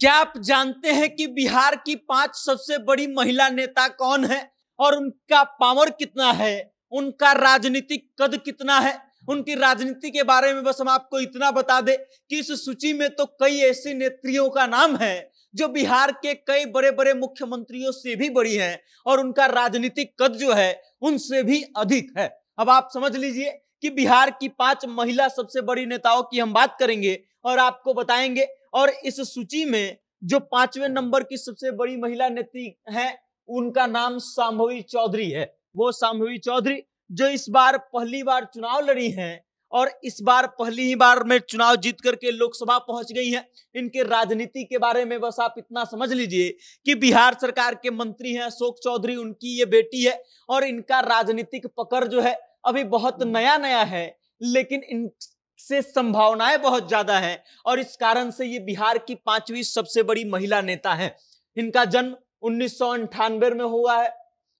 क्या आप जानते हैं कि बिहार की पांच सबसे बड़ी महिला नेता कौन है और उनका पावर कितना है उनका राजनीतिक कद कितना है उनकी राजनीति के बारे में बस हम आपको इतना बता दे कि इस सूची में तो कई ऐसी नेत्रियों का नाम है जो बिहार के कई बड़े बड़े मुख्यमंत्रियों से भी बड़ी हैं और उनका राजनीतिक कद जो है उनसे भी अधिक है अब आप समझ लीजिए कि बिहार की पांच महिला सबसे बड़ी नेताओं की हम बात करेंगे और आपको बताएंगे और इस सूची में जो पांचवें नंबर की सबसे बड़ी महिला नेत्री हैं उनका नाम सांभवी चौधरी है वो सांभवी चौधरी जो इस बार पहली बार चुनाव लड़ी हैं और इस बार पहली ही बार में चुनाव जीत करके लोकसभा पहुंच गई हैं इनके राजनीति के बारे में बस आप इतना समझ लीजिए कि बिहार सरकार के मंत्री हैं अशोक चौधरी उनकी ये बेटी है और इनका राजनीतिक पकड़ जो है अभी बहुत नया नया है लेकिन इन से संभावनाएं बहुत ज्यादा है और इस कारण से ये बिहार की पांचवी सबसे बड़ी महिला नेता हैं इनका जन्म उन्नीस में हुआ है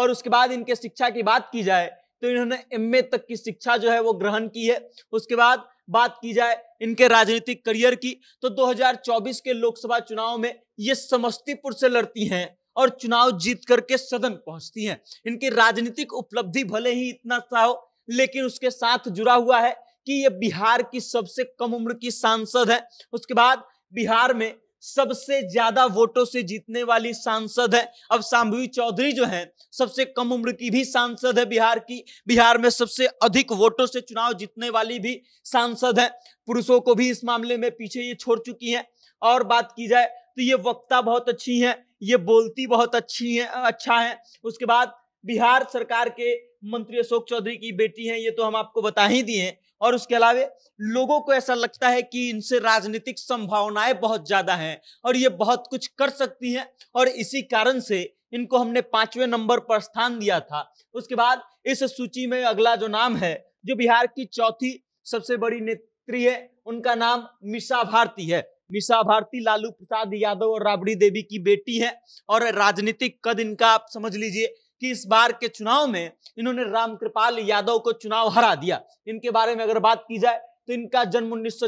और उसके बाद इनके शिक्षा की बात की जाए तो इन्होंने एम तक की शिक्षा जो है वो ग्रहण की है उसके बाद बात की जाए इनके राजनीतिक करियर की तो 2024 के लोकसभा चुनाव में ये समस्तीपुर से लड़ती हैं और चुनाव जीत करके सदन पहुंचती हैं इनकी राजनीतिक उपलब्धि भले ही इतना सा हो लेकिन उसके साथ जुड़ा हुआ है कि ये बिहार की सबसे कम उम्र की सांसद है उसके बाद बिहार में सबसे ज्यादा वोटों से जीतने वाली सांसद है अब शाम्भवी चौधरी जो है सबसे कम उम्र की भी सांसद है बिहार की बिहार में सबसे अधिक वोटों से चुनाव जीतने वाली भी सांसद है पुरुषों को भी इस मामले में पीछे ये छोड़ चुकी है और बात की जाए तो ये वक्ता बहुत अच्छी है ये बोलती बहुत अच्छी है अच्छा है उसके बाद बिहार सरकार के मंत्री अशोक चौधरी की बेटी है ये तो हम आपको बता ही दिए और उसके अलावे लोगों को ऐसा लगता है कि इनसे राजनीतिक संभावनाएं बहुत ज्यादा हैं और ये बहुत कुछ कर सकती हैं और इसी कारण से इनको हमने पांचवें नंबर पर स्थान दिया था उसके बाद इस सूची में अगला जो नाम है जो बिहार की चौथी सबसे बड़ी नेत्री है उनका नाम मिशा भारती है मिशा भारती लालू प्रसाद यादव और राबड़ी देवी की बेटी है और राजनीतिक कद इनका आप समझ लीजिए कि इस बार के चुनाव में इन्होंने रामकृपाल यादव को चुनाव हरा दिया इनके बारे में अगर बात की जाए तो इनका जन्म उन्नीस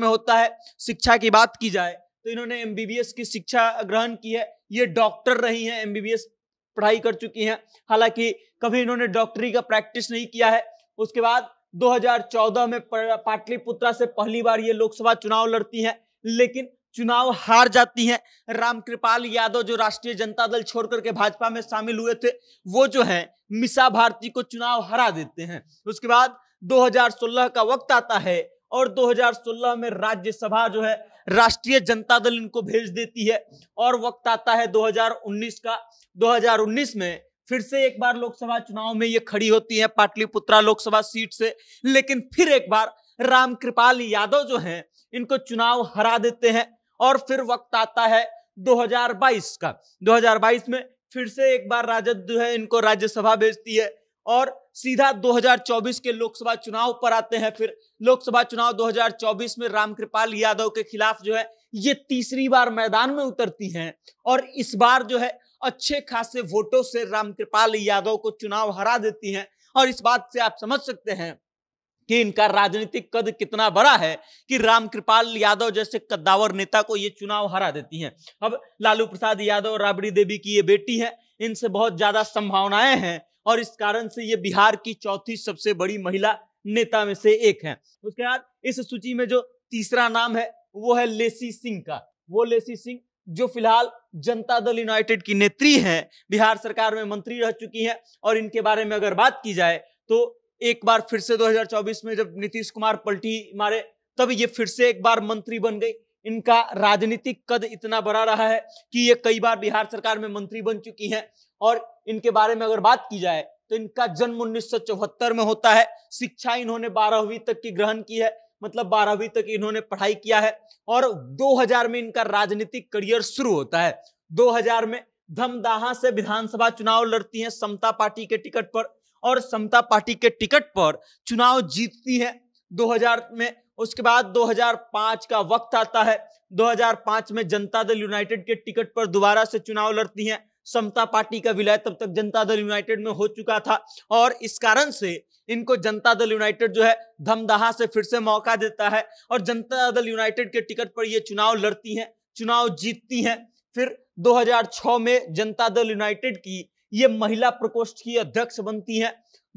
में होता है शिक्षा की बात की जाए तो इन्होंने एम की शिक्षा ग्रहण की है ये डॉक्टर रही हैं एम पढ़ाई कर चुकी हैं हालांकि कभी इन्होंने डॉक्टरी का प्रैक्टिस नहीं किया है उसके बाद 2014 में पाटलिपुत्रा से पहली बार ये लोकसभा चुनाव लड़ती हैं लेकिन चुनाव हार जाती हैं रामकृपाल यादव जो राष्ट्रीय जनता दल छोड़ करके भाजपा में शामिल हुए थे वो जो है मिसा भारती को चुनाव हरा देते हैं उसके बाद 2016 का वक्त आता है और 2016 में राज्यसभा जो है राष्ट्रीय जनता दल इनको भेज देती है और वक्त आता है 2019 का 2019 में फिर से एक बार लोकसभा चुनाव में ये खड़ी होती है पाटलिपुत्रा लोकसभा सीट से लेकिन फिर एक बार रामकृपाल यादव जो हैं इनको चुनाव हरा देते हैं और फिर वक्त आता है 2022 का 2022 में फिर से एक बार राजद जो है इनको राज्यसभा भेजती है और सीधा 2024 के लोकसभा चुनाव पर आते हैं फिर लोकसभा चुनाव 2024 में रामकृपाल यादव के खिलाफ जो है ये तीसरी बार मैदान में उतरती हैं और इस बार जो है अच्छे खासे वोटों से रामकृपाल यादव को चुनाव हरा देती हैं और इस बात से आप समझ सकते हैं कि इनका राजनीतिक कद कितना बड़ा है कि रामकृपाल यादव जैसे कद्दावर नेता को ये चुनाव हरा देती हैं अब लालू प्रसाद यादव राबड़ी देवी की ये बेटी है इनसे बहुत ज्यादा संभावनाएं हैं और इस कारण से ये बिहार की चौथी सबसे बड़ी महिला नेता में से एक है उसके बाद इस सूची में जो तीसरा नाम है वो है लेसी सिंह का वो लेसी सिंह जो फिलहाल जनता दल यूनाइटेड की नेत्री हैं बिहार सरकार में मंत्री रह चुकी हैं और इनके बारे में अगर बात की जाए तो एक बार फिर से 2024 में जब नीतीश कुमार पलटी मारे तब ये फिर से एक बार मंत्री बन गई इनका राजनीतिक कद इतना बड़ा रहा है कि ये कई बार बिहार सरकार में मंत्री बन चुकी हैं और इनके बारे में अगर बात की जाए तो इनका जन्म उन्नीस में होता है शिक्षा इन्होंने बारहवीं तक की ग्रहण की है मतलब बारहवीं तक इन्होंने पढ़ाई किया है और 2000 में इनका राजनीतिक करियर शुरू होता है 2000 में धमदाहा से विधानसभा चुनाव लड़ती हैं समता पार्टी के टिकट पर और समता पार्टी के टिकट पर चुनाव जीतती है 2000 में उसके बाद 2005 का वक्त आता है 2005 में जनता दल यूनाइटेड के टिकट पर दोबारा से चुनाव लड़ती हैं समता पार्टी का विलय तब तक जनता दल यूनाइटेड में हो चुका था और इस कारण से इनको जनता दल यूनाइटेड जो है धमदहा से फिर से मौका देता है और जनता दल यूनाइटेड के टिकट पर ये चुनाव लड़ती हैं चुनाव जीतती हैं फिर 2006 में जनता दल यूनाइटेड की ये महिला प्रकोष्ठ की अध्यक्ष बनती हैं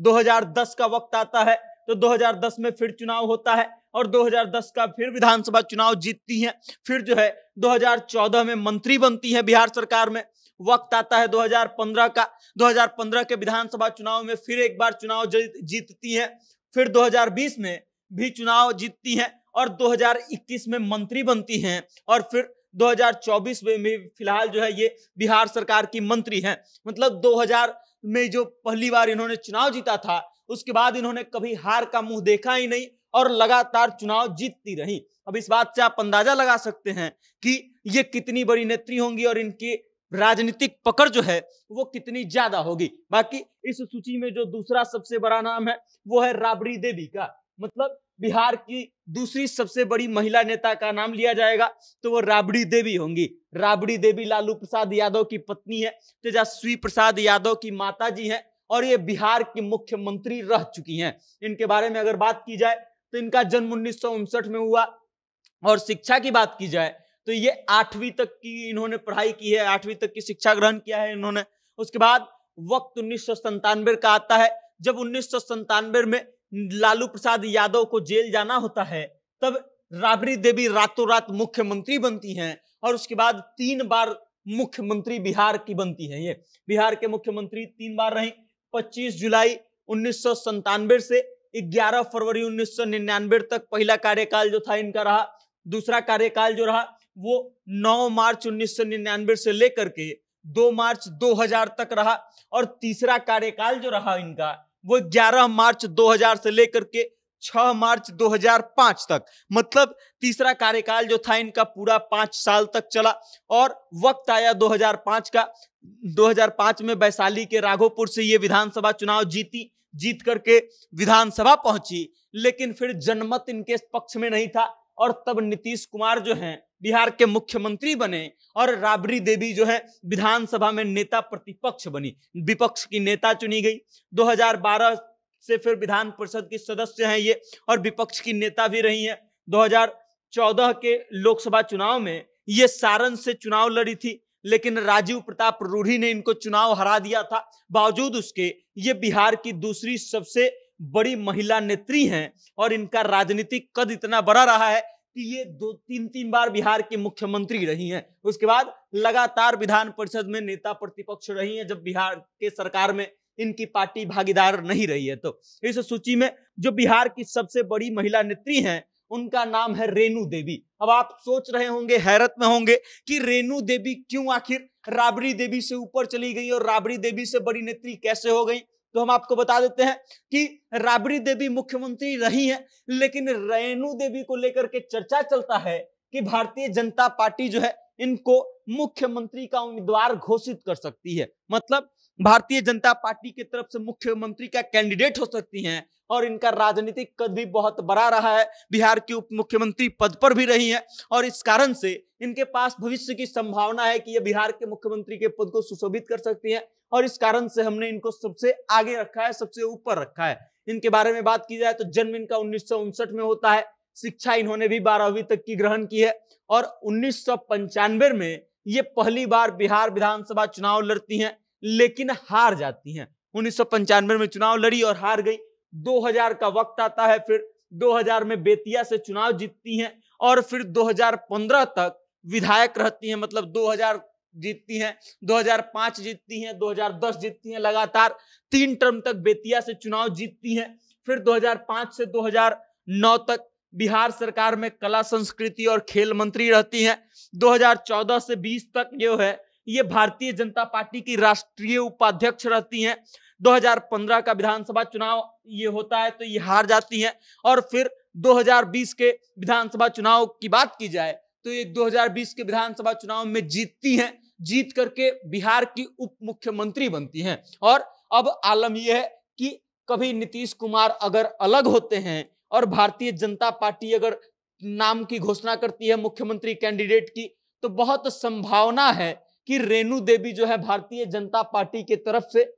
2010 का वक्त आता है तो 2010 में फिर चुनाव होता है और 2010 का फिर विधानसभा चुनाव जीतती हैं फिर जो है 2014 में मंत्री बनती हैं बिहार सरकार में वक्त आता है 2015 का 2015 के विधानसभा चुनाव में फिर एक बार चुनाव जीतती हैं फिर 2020 में भी चुनाव जीतती हैं और 2021 में मंत्री बनती हैं और फिर 2024 में, में फिलहाल जो है ये बिहार सरकार की मंत्री हैं मतलब 2000 में जो पहली बार इन्होंने चुनाव जीता था उसके बाद इन्होंने कभी हार का मुंह देखा ही नहीं और लगातार चुनाव जीतती रही अब इस बात से आप अंदाजा लगा सकते हैं कि ये कितनी बड़ी नेत्री होंगी और इनकी राजनीतिक पकड़ जो है वो कितनी ज्यादा होगी बाकी इस सूची में जो दूसरा सबसे बड़ा नाम है वो है राबड़ी देवी का मतलब बिहार की दूसरी सबसे बड़ी महिला नेता का नाम लिया जाएगा तो वो राबड़ी देवी होंगी राबड़ी देवी लालू प्रसाद यादव की पत्नी है तेजस्वी प्रसाद यादव की माता जी है और ये बिहार की मुख्यमंत्री रह चुकी हैं इनके बारे में अगर बात की जाए तो इनका जन्म उन्नीस में हुआ और शिक्षा की बात की जाए तो ये आठवीं तक की इन्होंने पढ़ाई की है आठवीं तक की शिक्षा ग्रहण किया है इन्होंने उसके बाद वक्त उन्नीस का आता है जब उन्नीस में लालू प्रसाद यादव को जेल जाना होता है तब राबड़ी देवी रातों रात मुख्यमंत्री बनती हैं और उसके बाद तीन बार मुख्यमंत्री बिहार की बनती हैं ये बिहार के मुख्यमंत्री तीन बार रही 25 जुलाई उन्नीस से 11 फरवरी उन्नीस तक पहला कार्यकाल जो था इनका रहा दूसरा कार्यकाल जो रहा वो 9 मार्च उन्नीस से लेकर के 2 मार्च 2000 तक रहा और तीसरा कार्यकाल जो रहा इनका वो 11 मार्च 2000 से लेकर के 6 मार्च 2005 तक मतलब तीसरा कार्यकाल जो था इनका पूरा पांच साल तक चला और वक्त आया 2005 का 2005 में वैशाली के राघोपुर से ये विधानसभा चुनाव जीती जीत करके विधानसभा पहुंची लेकिन फिर जनमत इनके पक्ष में नहीं था और तब नीतीश कुमार जो हैं बिहार के मुख्यमंत्री बने और राबड़ी देवी जो है विधानसभा में नेता प्रतिपक्ष बनी विपक्ष की नेता चुनी गई 2012 से फिर विधान परिषद की सदस्य हैं ये और विपक्ष की नेता भी रही हैं 2014 के लोकसभा चुनाव में ये सारण से चुनाव लड़ी थी लेकिन राजीव प्रताप रूढ़ी ने इनको चुनाव हरा दिया था बावजूद उसके ये बिहार की दूसरी सबसे बड़ी महिला नेत्री हैं और इनका राजनीतिक कद इतना बड़ा रहा है कि ये दो तीन तीन बार बिहार की मुख्यमंत्री रही हैं उसके बाद लगातार विधान परिषद में नेता प्रतिपक्ष रही हैं जब बिहार के सरकार में इनकी पार्टी भागीदार नहीं रही है तो इस सूची में जो बिहार की सबसे बड़ी महिला नेत्री हैं उनका नाम है रेणु देवी अब आप सोच रहे होंगे हैरत में होंगे कि रेणु देवी क्यों आखिर राबड़ी देवी से ऊपर चली गई और राबड़ी देवी से बड़ी नेत्री कैसे हो गई तो हम आपको बता देते हैं कि राबड़ी देवी मुख्यमंत्री रही हैं लेकिन रेणु देवी को लेकर के चर्चा चलता है कि भारतीय जनता पार्टी जो है इनको मुख्यमंत्री का उम्मीदवार घोषित कर सकती है मतलब भारतीय जनता पार्टी की तरफ से मुख्यमंत्री का कैंडिडेट हो सकती हैं और इनका राजनीतिक कद भी बहुत बड़ा रहा है बिहार की उप मुख्यमंत्री पद पर भी रही हैं और इस कारण से इनके पास भविष्य की संभावना है कि ये बिहार के मुख्यमंत्री के पद को सुशोभित कर सकती हैं और इस कारण से हमने इनको सबसे आगे रखा है सबसे ऊपर रखा है इनके बारे में बात की जाए तो जन्म इनका उन्नीस में होता है शिक्षा इन्होंने भी बारहवीं तक की ग्रहण की है और उन्नीस में ये पहली बार बिहार विधानसभा चुनाव लड़ती हैं लेकिन हार जाती हैं उन्नीस में चुनाव लड़ी और हार गई 2000 का वक्त आता है फिर 2000 में बेतिया से चुनाव जीतती हैं और फिर 2015 तक विधायक रहती हैं मतलब जीतती हैं 2005 जीतती हैं 2010 जीतती हैं लगातार तीन टर्म तक बेतिया से चुनाव जीतती हैं फिर 2005 से 2009 तक बिहार सरकार में कला संस्कृति और खेल मंत्री रहती हैं 2014 से 20 तक जो है ये भारतीय जनता पार्टी की राष्ट्रीय उपाध्यक्ष रहती हैं 2015 का विधानसभा चुनाव ये होता है तो ये हार जाती हैं और फिर 2020 के विधानसभा चुनाव की बात की जाए तो ये 2020 के विधानसभा चुनाव में जीतती हैं जीत करके बिहार की उप मुख्यमंत्री बनती हैं और अब आलम यह है कि कभी नीतीश कुमार अगर अलग होते हैं और भारतीय जनता पार्टी अगर नाम की घोषणा करती है मुख्यमंत्री कैंडिडेट की तो बहुत संभावना है कि रेणु देवी जो है भारतीय जनता पार्टी के तरफ से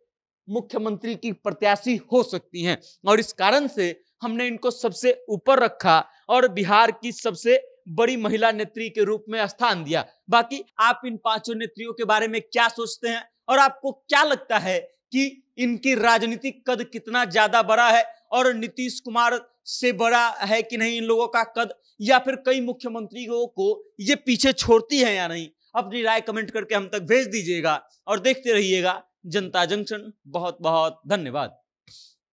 मुख्यमंत्री की प्रत्याशी हो सकती हैं और इस कारण से हमने इनको सबसे ऊपर रखा और बिहार की सबसे बड़ी महिला नेत्री के रूप में स्थान दिया बाकी आप इन पांचों नेत्रियों के बारे में क्या सोचते हैं और आपको क्या लगता है कि इनकी राजनीतिक कद कितना ज्यादा बड़ा है और नीतीश कुमार से बड़ा है कि नहीं इन लोगों का कद या फिर कई मुख्यमंत्रियों को ये पीछे छोड़ती है या नहीं अपनी राय कमेंट करके हम तक भेज दीजिएगा और देखते रहिएगा जनता जंक्शन बहुत बहुत धन्यवाद